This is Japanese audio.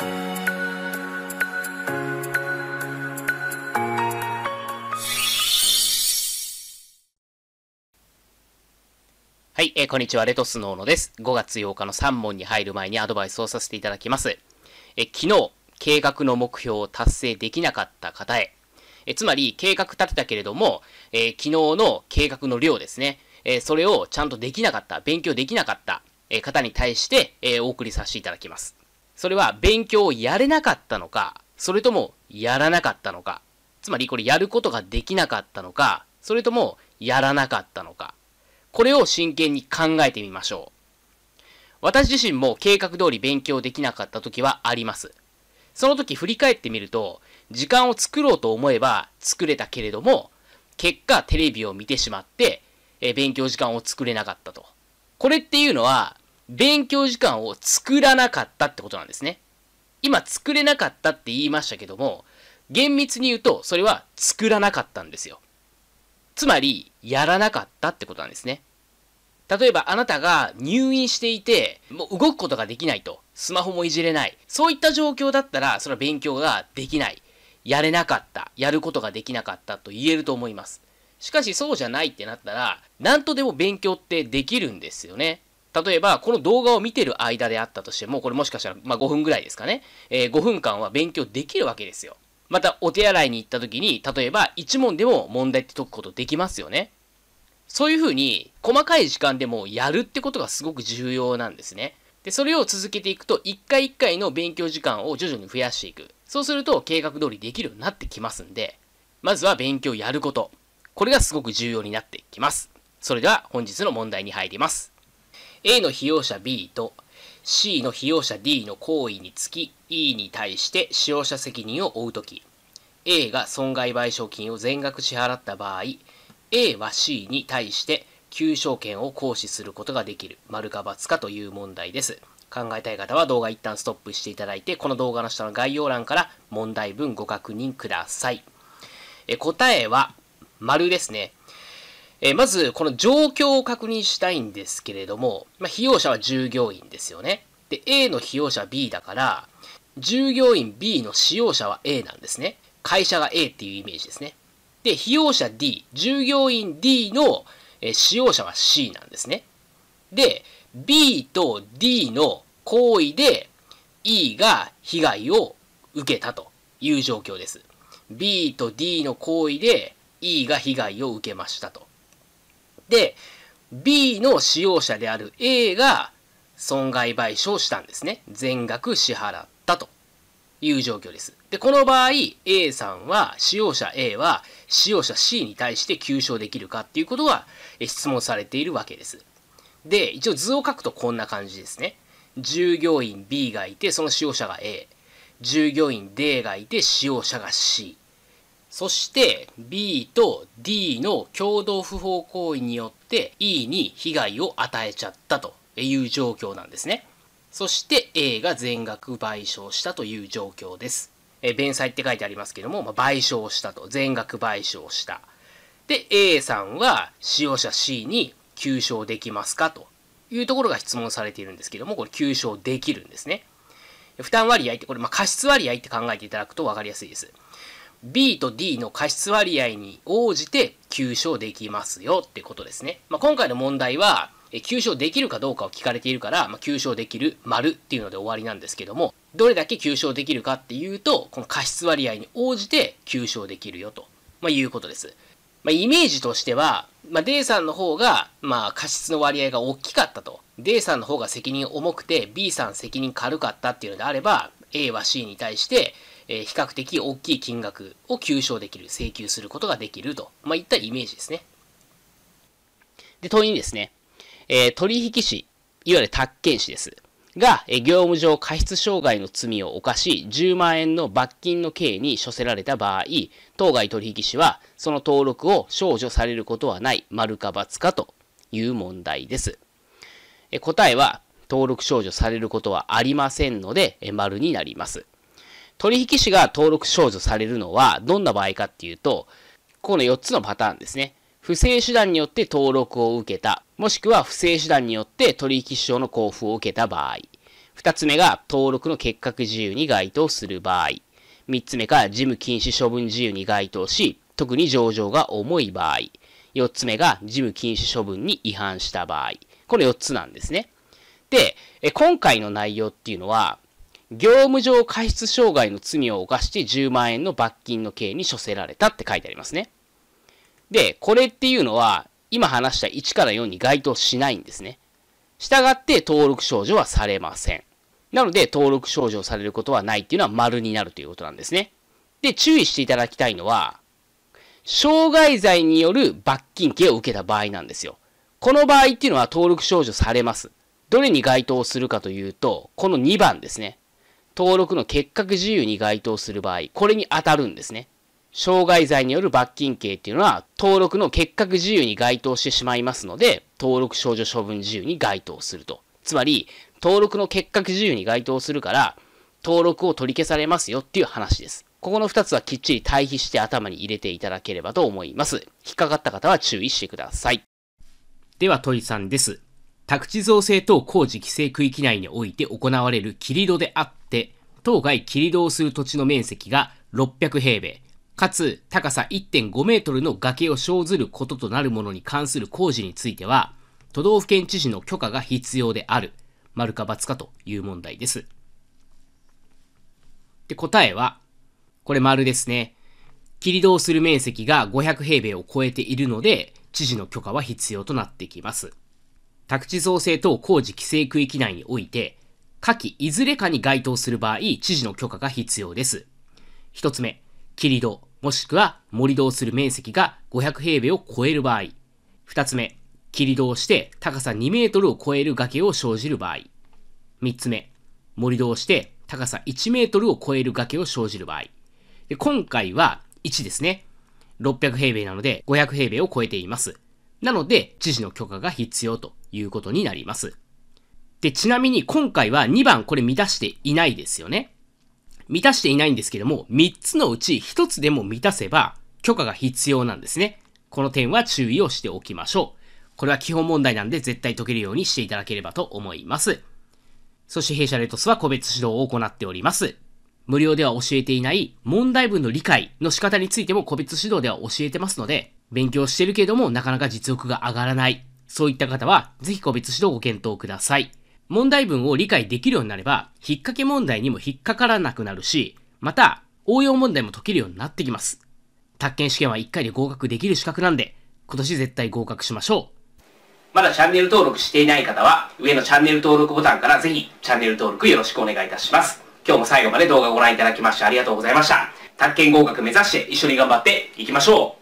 はい、えー、こんにちは、レトスノーノです。5月8日の3問に入る前にアドバイスをさせていただきます。え昨日、計画の目標を達成できなかった方へ、えつまり、計画立てたけれども、え昨日の計画の量ですね、えそれをちゃんとできなかった、勉強できなかった、え方に対して、えお送りさせていただきます。それは勉強をやれなかったのか、それともやらなかったのか。つまりこれやることができなかったのか、それともやらなかったのか。これを真剣に考えてみましょう。私自身も計画通り勉強できなかった時はあります。その時振り返ってみると、時間を作ろうと思えば作れたけれども、結果テレビを見てしまって、え勉強時間を作れなかったと。これっていうのは、勉強時間を作らなかったってことなんですね。今作れなかったって言いましたけども、厳密に言うとそれは作らなかったんですよ。つまり、やらなかったってことなんですね。例えばあなたが入院していて、もう動くことができないと、スマホもいじれない。そういった状況だったら、それは勉強ができない。やれなかった。やることができなかったと言えると思います。しかしそうじゃないってなったら、何とでも勉強ってできるんですよね。例えば、この動画を見てる間であったとしても、これもしかしたら、まあ、5分ぐらいですかね。えー、5分間は勉強できるわけですよ。また、お手洗いに行った時に、例えば、1問でも問題って解くことできますよね。そういうふうに、細かい時間でもやるってことがすごく重要なんですね。で、それを続けていくと、一回一回の勉強時間を徐々に増やしていく。そうすると、計画通りできるようになってきますんで、まずは勉強やること。これがすごく重要になってきます。それでは、本日の問題に入ります。A の被用者 B と C の被用者 D の行為につき E に対して使用者責任を負うとき A が損害賠償金を全額支払った場合 A は C に対して求償権を行使することができる丸か×かという問題です考えたい方は動画一旦ストップしていただいてこの動画の下の概要欄から問題文ご確認くださいえ答えは丸ですねえー、まず、この状況を確認したいんですけれども、まあ、費用者は従業員ですよね。で、A の費用者は B だから、従業員 B の使用者は A なんですね。会社が A っていうイメージですね。で、費用者 D、従業員 D の、え使用者は C なんですね。で、B と D の行為で E が被害を受けたという状況です。B と D の行為で E が被害を受けましたと。で、B の使用者である A が損害賠償したんですね。全額支払ったという状況です。で、この場合、A さんは、使用者 A は、使用者 C に対して求償できるかっていうことが質問されているわけです。で、一応図を書くとこんな感じですね。従業員 B がいて、その使用者が A。従業員 D がいて、使用者が C。そして B と D の共同不法行為によって E に被害を与えちゃったという状況なんですね。そして A が全額賠償したという状況です。え弁済って書いてありますけども、まあ、賠償したと。全額賠償した。で、A さんは使用者 C に求償できますかというところが質問されているんですけども、これ求償できるんですね。負担割合って、これ、まあ、過失割合って考えていただくと分かりやすいです。B と D の過失割合に応じて急所できますよってことですね。まあ、今回の問題は、急所できるかどうかを聞かれているから、まあ、できる丸っていうので終わりなんですけども、どれだけ急所できるかっていうと、この過失割合に応じて急所できるよと、まあ、いうことです。まあ、イメージとしては、まあ、D さんの方が、まあ、過失の割合が大きかったと。D さんの方が責任重くて、B さん責任軽かったっていうのであれば、A は C に対して、え比較的大きい金額を求償できる、請求することができると、まあ、いったイメージですね。で、問いにですね、え取引士、いわゆる宅建士です。が、業務上過失傷害の罪を犯し、10万円の罰金の刑に処せられた場合、当該取引士は、その登録を少女されることはない、丸か×かという問題です。答えは、登録少女されることはありませんので、丸になります。取引士が登録少女されるのは、どんな場合かっていうと、この4つのパターンですね。不正手段によって登録を受けた、もしくは不正手段によって取引証の交付を受けた場合。2つ目が登録の結核自由に該当する場合。3つ目が事務禁止処分自由に該当し、特に上場が重い場合。4つ目が事務禁止処分に違反した場合。この4つなんですね。で、今回の内容っていうのは、業務上過失傷害の罪を犯して10万円の罰金の刑に処せられたって書いてありますね。で、これっていうのは、今話した1から4に該当しないんですね。従って登録少女はされません。なので、登録少女をされることはないっていうのは丸になるということなんですね。で、注意していただきたいのは、傷害罪による罰金刑を受けた場合なんですよ。この場合っていうのは登録少女されます。どれに該当するかというと、この2番ですね。登録の結核自由に該当する場合、これに当たるんですね。傷害罪による罰金刑っていうのは、登録の結核自由に該当してしまいますので、登録少女処分自由に該当すると。つまり、登録の結核自由に該当するから、登録を取り消されますよっていう話です。ここの2つはきっちり対比して頭に入れていただければと思います。引っかかった方は注意してください。では、問いさんです。宅地造成等工事規制区域内において行われる切り戸であっ当該切りする土地の面積が600平米、かつ高さ1.5メートルの崖を生ずることとなるものに関する工事については、都道府県知事の許可が必要である、丸か×かという問題です。で、答えは、これ丸ですね。切り道する面積が500平米を超えているので、知事の許可は必要となってきます。宅地造成等工事規制区域内において、下記いずれかに該当する場合、知事の許可が必要です。一つ目、切りもしくは盛りをする面積が500平米を超える場合。二つ目、切りをして高さ2メートルを超える崖を生じる場合。三つ目、盛りをして高さ1メートルを超える崖を生じる場合。で今回は1ですね。600平米なので500平米を超えています。なので、知事の許可が必要ということになります。で、ちなみに今回は2番これ満たしていないですよね。満たしていないんですけども、3つのうち1つでも満たせば許可が必要なんですね。この点は注意をしておきましょう。これは基本問題なんで絶対解けるようにしていただければと思います。そして弊社レトスは個別指導を行っております。無料では教えていない問題文の理解の仕方についても個別指導では教えてますので、勉強してるけどもなかなか実力が上がらない。そういった方は、ぜひ個別指導をご検討ください。問題文を理解できるようになれば、引っ掛け問題にも引っかからなくなるし、また、応用問題も解けるようになってきます。宅建試験は1回で合格できる資格なんで、今年絶対合格しましょう。まだチャンネル登録していない方は、上のチャンネル登録ボタンからぜひチャンネル登録よろしくお願いいたします。今日も最後まで動画をご覧いただきましてありがとうございました。宅建合格目指して一緒に頑張っていきましょう